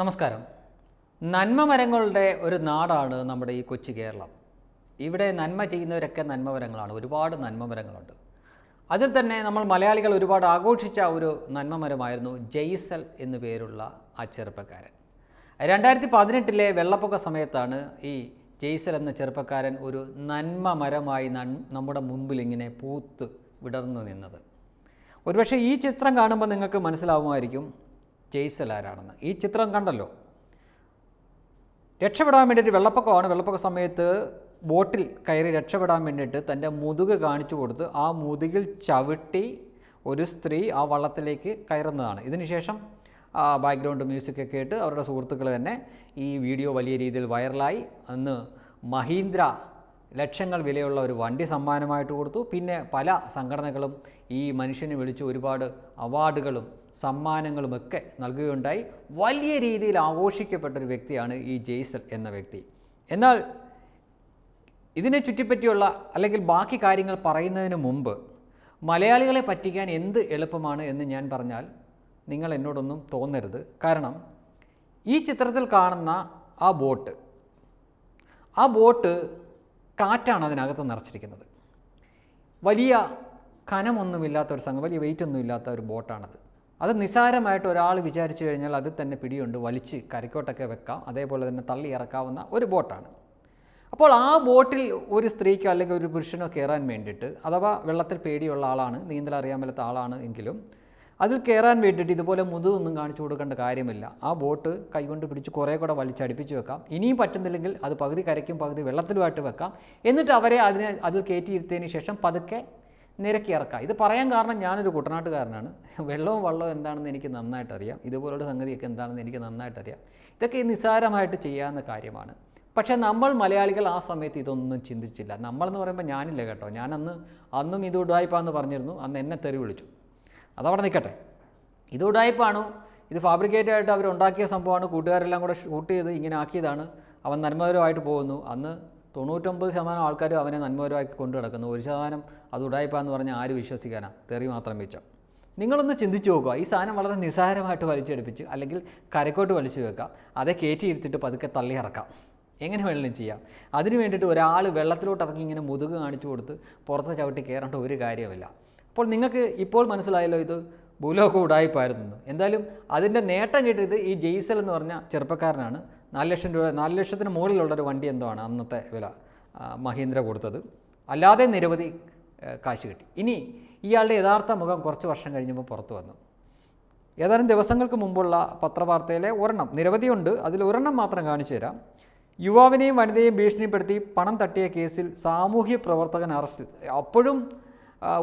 നമസ്കാരം നന്മ മരങ്ങളുടെ ഒരു നാടാണ് നമ്മുടെ ഈ കൊച്ചു കേരളം ഇവിടെ നന്മ ചെയ്യുന്നവരൊക്കെ നന്മ മരങ്ങളാണ് ഒരുപാട് നന്മ മരങ്ങളുണ്ട് അതിൽ തന്നെ നമ്മൾ മലയാളികൾ ഒരുപാട് ആഘോഷിച്ച ഒരു നന്മ മരമായിരുന്നു ജെയ്സൽ എന്നു പേരുള്ള ആ ചെറുപ്പക്കാരൻ രണ്ടായിരത്തി പതിനെട്ടിലെ വെള്ളപ്പൊക്ക സമയത്താണ് ഈ ജെയ്സൽ എന്ന ചെറുപ്പക്കാരൻ ഒരു നന്മ മരമായി നമ്മുടെ മുമ്പിൽ ഇങ്ങനെ പൂത്ത് വിടർന്നു നിന്നത് ഒരുപക്ഷെ ഈ ചിത്രം കാണുമ്പോൾ നിങ്ങൾക്ക് മനസ്സിലാവുമായിരിക്കും ജെയ്സൽ ആരാണെന്ന് ഈ ചിത്രം കണ്ടല്ലോ രക്ഷപ്പെടാൻ വേണ്ടിയിട്ട് വെള്ളപ്പൊക്കമാണ് വെള്ളപ്പൊക്ക സമയത്ത് ബോട്ടിൽ കയറി രക്ഷപ്പെടാൻ വേണ്ടിയിട്ട് തൻ്റെ മുതുക് കാണിച്ചു കൊടുത്ത് ആ മുതുകിൽ ചവിട്ടി ഒരു സ്ത്രീ ആ വള്ളത്തിലേക്ക് കയറുന്നതാണ് ഇതിനുശേഷം ബാക്ക്ഗ്രൗണ്ട് മ്യൂസിക്കൊക്കെ ആയിട്ട് അവരുടെ സുഹൃത്തുക്കൾ തന്നെ ഈ വീഡിയോ വലിയ രീതിയിൽ വൈറലായി അന്ന് മഹീന്ദ്ര ലക്ഷങ്ങൾ വിലയുള്ള ഒരു വണ്ടി സമ്മാനമായിട്ട് കൊടുത്തു പിന്നെ പല സംഘടനകളും ഈ മനുഷ്യനെ വിളിച്ച് ഒരുപാട് അവാർഡുകളും സമ്മാനങ്ങളുമൊക്കെ നൽകുകയുണ്ടായി വലിയ രീതിയിൽ ആഘോഷിക്കപ്പെട്ട ഒരു വ്യക്തിയാണ് ഈ ജെയ്സൽ എന്ന വ്യക്തി എന്നാൽ ഇതിനെ ചുറ്റിപ്പറ്റിയുള്ള അല്ലെങ്കിൽ ബാക്കി കാര്യങ്ങൾ പറയുന്നതിന് മുമ്പ് മലയാളികളെ പറ്റിക്കാൻ എന്ത് എളുപ്പമാണ് എന്ന് ഞാൻ പറഞ്ഞാൽ നിങ്ങൾ എന്നോടൊന്നും തോന്നരുത് കാരണം ഈ ചിത്രത്തിൽ കാണുന്ന ആ ബോട്ട് ആ ബോട്ട് കാറ്റാണ് അതിനകത്ത് നിറച്ചിരിക്കുന്നത് വലിയ കനമൊന്നുമില്ലാത്ത ഒരു സംഘം വലിയ വെയിറ്റ് ഒന്നും ഇല്ലാത്ത ഒരു ബോട്ടാണത് അത് നിസാരമായിട്ട് ഒരാൾ വിചാരിച്ചു കഴിഞ്ഞാൽ അതിൽ തന്നെ പിടിയുണ്ട് വലിച്ച് കരക്കോട്ടൊക്കെ വെക്കാം അതേപോലെ തന്നെ തള്ളി ഇറക്കാവുന്ന ഒരു ബോട്ടാണ് അപ്പോൾ ആ ബോട്ടിൽ ഒരു സ്ത്രീക്കോ അല്ലെങ്കിൽ ഒരു പുരുഷനോ കയറാൻ വേണ്ടിയിട്ട് അഥവാ വെള്ളത്തിൽ പേടിയുള്ള ആളാണ് നീന്തൽ അറിയാൻ വല്ലാത്ത ആളാണ് എങ്കിലും അതിൽ കയറാൻ വേണ്ടിയിട്ട് ഇതുപോലെ മുതുകൊന്നും കാണിച്ചു കൊടുക്കേണ്ട കാര്യമില്ല ആ ബോട്ട് കൈകൊണ്ട് പിടിച്ച് കുറേ കൂടെ വലിച്ചടിപ്പിച്ച് വെക്കാം ഇനിയും പറ്റുന്നില്ലെങ്കിൽ അത് പകുതി കരയ്ക്കും പകുതി വെള്ളത്തിലുമായിട്ട് വെക്കാം എന്നിട്ട് അവരെ അതിനെ അതിൽ കയറ്റിയിരുത്തിയതിന് ശേഷം പതുക്കെ നിരക്കി ഇറക്കാം ഇത് പറയാൻ കാരണം ഞാനൊരു കുട്ടനാട്ടുകാരനാണ് വെള്ളവും വള്ളവും എന്താണെന്ന് എനിക്ക് നന്നായിട്ട് അറിയാം ഇതുപോലുള്ള സംഗതിയൊക്കെ എന്താണെന്ന് എനിക്ക് നന്നായിട്ട് അറിയാം ഇതൊക്കെ നിസ്സാരമായിട്ട് ചെയ്യാവുന്ന കാര്യമാണ് പക്ഷേ നമ്മൾ മലയാളികൾ ആ സമയത്ത് ഇതൊന്നും ചിന്തിച്ചില്ല നമ്മളെന്ന് പറയുമ്പോൾ ഞാനില്ല കേട്ടോ ഞാനന്ന് അന്നും ഇത് എന്ന് പറഞ്ഞിരുന്നു അന്ന് എന്നെ തെറി വിളിച്ചു അതവിടെ നിൽക്കട്ടെ ഇത് ഉടായ്പാണ് ഇത് ഫാബ്രിക്കേറ്റ് ആയിട്ട് അവർ സംഭവമാണ് കൂട്ടുകാരെല്ലാം കൂടെ ഷൂട്ട് ചെയ്ത് ഇങ്ങനെ ആക്കിയതാണ് അവൻ നന്മപരമായിട്ട് പോകുന്നു അന്ന് തൊണ്ണൂറ്റൊമ്പത് ശതമാനം ആൾക്കാരും അവനെ നന്മപരമാക്കി കൊണ്ടു കിടക്കുന്നു ഒരു ശതമാനം അത് ഉടായ്പാന്ന് പറഞ്ഞാൽ ആര് വിശ്വസിക്കാനാണ് തെറി മാത്രം വെച്ച നിങ്ങളൊന്ന് ചിന്തിച്ചു നോക്കുക ഈ സാധനം വളരെ നിസ്സാരമായിട്ട് വലിച്ചെടുപ്പിച്ച് അല്ലെങ്കിൽ കരക്കോട്ട് വലിച്ചു വെക്കാം അതേ കയറ്റിയിരുത്തിട്ട് പതുക്കെ തള്ളി ഇറക്കാം എങ്ങനെ വേണമെങ്കിലും ചെയ്യാം അതിന് വേണ്ടിയിട്ട് ഒരാൾ വെള്ളത്തിലോട്ട് ഇറക്കി ഇങ്ങനെ മുതുക് കാണിച്ചു കൊടുത്ത് പുറത്ത് ചവിട്ടി കയറേണ്ട ഒരു കാര്യമില്ല അപ്പോൾ നിങ്ങൾക്ക് ഇപ്പോൾ മനസ്സിലായല്ലോ ഇത് ഭൂലോകം ഉടായിപ്പായിരുന്നു എന്തായാലും അതിൻ്റെ നേട്ടം കിട്ടിയത് ഈ ജെയ്സൽ എന്ന് പറഞ്ഞ ചെറുപ്പക്കാരനാണ് നാല് ലക്ഷം രൂപ നാല് ലക്ഷത്തിന് ഒരു വണ്ടി എന്തോ ആണ് അന്നത്തെ വില മഹീന്ദ്ര കൊടുത്തത് അല്ലാതെ നിരവധി കാശ് കിട്ടി ഇനി ഇയാളുടെ യഥാർത്ഥ മുഖം കുറച്ച് വർഷം കഴിഞ്ഞപ്പോൾ പുറത്തു വന്നു ഏതാനും ദിവസങ്ങൾക്ക് മുമ്പുള്ള പത്രവാർത്തയിലെ ഒരെണ്ണം നിരവധിയുണ്ട് അതിൽ ഒരെണ്ണം മാത്രം കാണിച്ചു തരാം യുവാവിനെയും വനിതയെയും ഭീഷണിപ്പെടുത്തി പണം തട്ടിയ കേസിൽ സാമൂഹ്യ പ്രവർത്തകൻ അറസ്റ്റ് അപ്പോഴും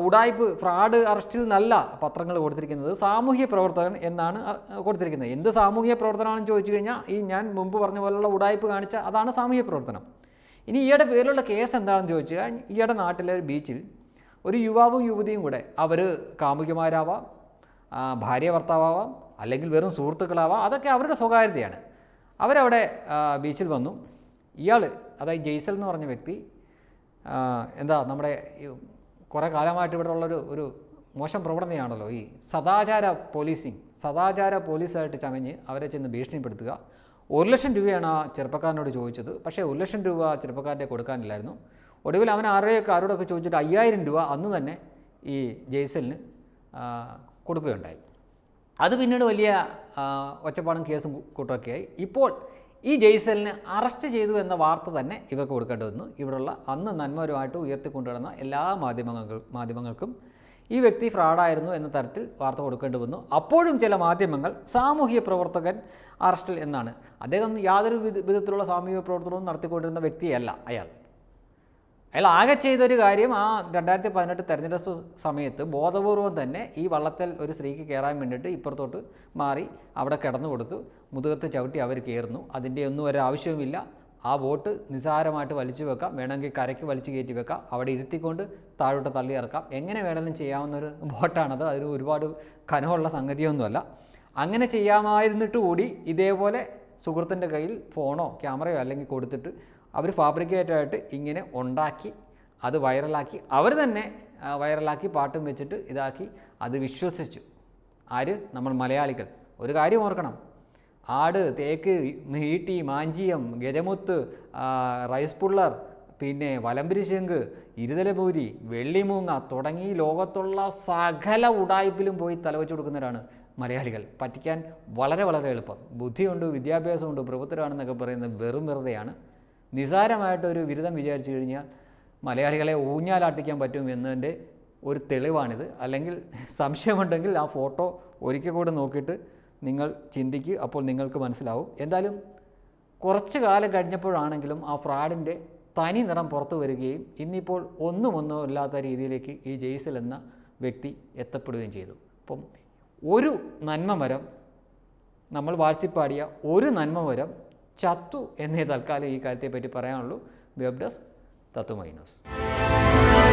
ഉടായ്പ് ഫ്രാഡ് അറസ്റ്റിൽ നല്ല പത്രങ്ങൾ കൊടുത്തിരിക്കുന്നത് സാമൂഹ്യ പ്രവർത്തകൻ എന്നാണ് കൊടുത്തിരിക്കുന്നത് എന്ത് സാമൂഹ്യ പ്രവർത്തനമാണെന്ന് ചോദിച്ചു കഴിഞ്ഞാൽ ഈ ഞാൻ മുമ്പ് പറഞ്ഞ പോലുള്ള ഉടായ്പ് കാണിച്ച അതാണ് സാമൂഹ്യ പ്രവർത്തനം ഇനി ഈയുടെ പേരിലുള്ള കേസ് എന്താണെന്ന് ചോദിച്ചു കഴിഞ്ഞാൽ ഈയുടെ നാട്ടിലെ ഒരു ബീച്ചിൽ ഒരു യുവാവും യുവതിയും കൂടെ അവർ കാമുകിമാരാവാം ഭാര്യ ഭർത്താവാം അല്ലെങ്കിൽ വെറും സുഹൃത്തുക്കളാവാം അതൊക്കെ അവരുടെ സ്വകാര്യതയാണ് അവരവിടെ ബീച്ചിൽ വന്നു ഇയാൾ അതായത് ജെയ്സൽ എന്ന് പറഞ്ഞ വ്യക്തി എന്താ നമ്മുടെ കുറേ കാലമായിട്ട് ഇവിടെ ഉള്ളൊരു ഒരു മോശം പ്രവണതയാണല്ലോ ഈ സദാചാര പോലീസിങ് സദാചാര പോലീസായിട്ട് ചമഞ്ഞ് അവരെ ചെന്ന് ഭീഷണിപ്പെടുത്തുക ഒരു ലക്ഷം രൂപയാണ് ആ ചെറുപ്പക്കാരനോട് ചോദിച്ചത് പക്ഷേ ഒരു ലക്ഷം രൂപ ചെറുപ്പക്കാരൻ്റെ കൊടുക്കാനില്ലായിരുന്നു ഒടുവിൽ അവൻ ആരുടെയൊക്കെ ആരോടൊക്കെ ചോദിച്ചിട്ട് അയ്യായിരം രൂപ അന്ന് തന്നെ ഈ ജയ്സലിന് കൊടുക്കുകയുണ്ടായി അത് പിന്നീട് വലിയ ഒച്ചപ്പാടും കേസും കൂട്ടമൊക്കെയായി ഇപ്പോൾ ഈ ജയ്സലിനെ അറസ്റ്റ് ചെയ്തു എന്ന വാർത്ത തന്നെ ഇവർക്ക് കൊടുക്കേണ്ടി വന്നു ഇവിടെയുള്ള അന്ന് നന്മപരമായിട്ട് ഉയർത്തിക്കൊണ്ടുവരുന്ന എല്ലാ മാധ്യമങ്ങൾ മാധ്യമങ്ങൾക്കും ഈ വ്യക്തി ഫ്രോഡായിരുന്നു എന്ന തരത്തിൽ വാർത്ത കൊടുക്കേണ്ടി വന്നു അപ്പോഴും ചില മാധ്യമങ്ങൾ സാമൂഹ്യ പ്രവർത്തകൻ അറസ്റ്റിൽ എന്നാണ് അദ്ദേഹം യാതൊരു വിധത്തിലുള്ള സാമൂഹിക പ്രവർത്തനവും നടത്തിക്കൊണ്ടിരുന്ന വ്യക്തിയല്ല അയാൾ അയാൾ ആകെ ചെയ്തൊരു കാര്യം ആ രണ്ടായിരത്തി പതിനെട്ട് തെരഞ്ഞെടുപ്പ് സമയത്ത് ബോധപൂർവം തന്നെ ഈ വള്ളത്തിൽ ഒരു സ്ത്രീക്ക് കയറാൻ വേണ്ടിയിട്ട് ഇപ്പുറത്തോട്ട് മാറി അവിടെ കിടന്നു കൊടുത്തു മുതുകത്ത് ചവിട്ടി അവർ കയറുന്നു അതിൻ്റെ ഒന്നും ഒരു ആവശ്യവുമില്ല ആ ബോട്ട് നിസാരമായിട്ട് വലിച്ചു വെക്കാം വേണമെങ്കിൽ കരയ്ക്ക് വലിച്ചു കയറ്റി വെക്കാം അവിടെ ഇരുത്തിക്കൊണ്ട് താഴോട്ട് തള്ളി ഇറക്കാം എങ്ങനെ വേണമെങ്കിലും ചെയ്യാവുന്ന ഒരു ബോട്ടാണത് അതിന് ഒരുപാട് കനമുള്ള സംഗതിയൊന്നുമല്ല അങ്ങനെ ചെയ്യാമായിരുന്നിട്ട് കൂടി ഇതേപോലെ സുഹൃത്തിൻ്റെ കയ്യിൽ ഫോണോ ക്യാമറയോ അല്ലെങ്കിൽ കൊടുത്തിട്ട് അവർ ഫാബ്രിക്കേറ്റായിട്ട് ഇങ്ങനെ ഉണ്ടാക്കി അത് വൈറലാക്കി അവർ തന്നെ വൈറലാക്കി പാട്ടും വെച്ചിട്ട് ഇതാക്കി അത് വിശ്വസിച്ചു ആര് നമ്മൾ മലയാളികൾ ഒരു കാര്യം ഓർക്കണം ആട് തേക്ക് നീട്ടി മാഞ്ചിയം ഗജമുത്ത് റൈസ് പുള്ളർ പിന്നെ വലംപുരിശങ്ക് ഇരുതലപൂരി വെള്ളിമൂങ്ങ തുടങ്ങി ലോകത്തുള്ള സകല ഉടായ്പിലും പോയി തലവെച്ച് കൊടുക്കുന്നവരാണ് മലയാളികൾ പറ്റിക്കാൻ വളരെ വളരെ എളുപ്പം ബുദ്ധിയുണ്ട് വിദ്യാഭ്യാസമുണ്ട് പ്രഭുത്തരാണെന്നൊക്കെ പറയുന്നത് വെറും വെറുതെയാണ് നിസാരമായിട്ടൊരു ബിരുദം വിചാരിച്ചു കഴിഞ്ഞാൽ മലയാളികളെ ഊഞ്ഞാലാട്ടിക്കാൻ പറ്റും എന്നതിൻ്റെ ഒരു തെളിവാണിത് അല്ലെങ്കിൽ സംശയമുണ്ടെങ്കിൽ ആ ഫോട്ടോ ഒരിക്കൽ കൂടെ നോക്കിയിട്ട് നിങ്ങൾ ചിന്തിക്കുക അപ്പോൾ നിങ്ങൾക്ക് മനസ്സിലാവും എന്തായാലും കുറച്ച് കാലം കഴിഞ്ഞപ്പോഴാണെങ്കിലും ആ ഫ്രാഡിൻ്റെ തനി നിറം പുറത്തു വരികയും ഇന്നിപ്പോൾ ഒന്നും ഇല്ലാത്ത രീതിയിലേക്ക് ഈ ജെയ്സൽ എന്ന വ്യക്തി എത്തപ്പെടുകയും ചെയ്തു അപ്പം ഒരു നന്മ മരം നമ്മൾ വാഴ്ത്തിപ്പാടിയ ഒരു നന്മ ചത്തു എന്നേ തൽക്കാലം ഈ കാര്യത്തെപ്പറ്റി പറയാനുള്ളൂ വെബ് തത്തു തത്വമൈനോസ്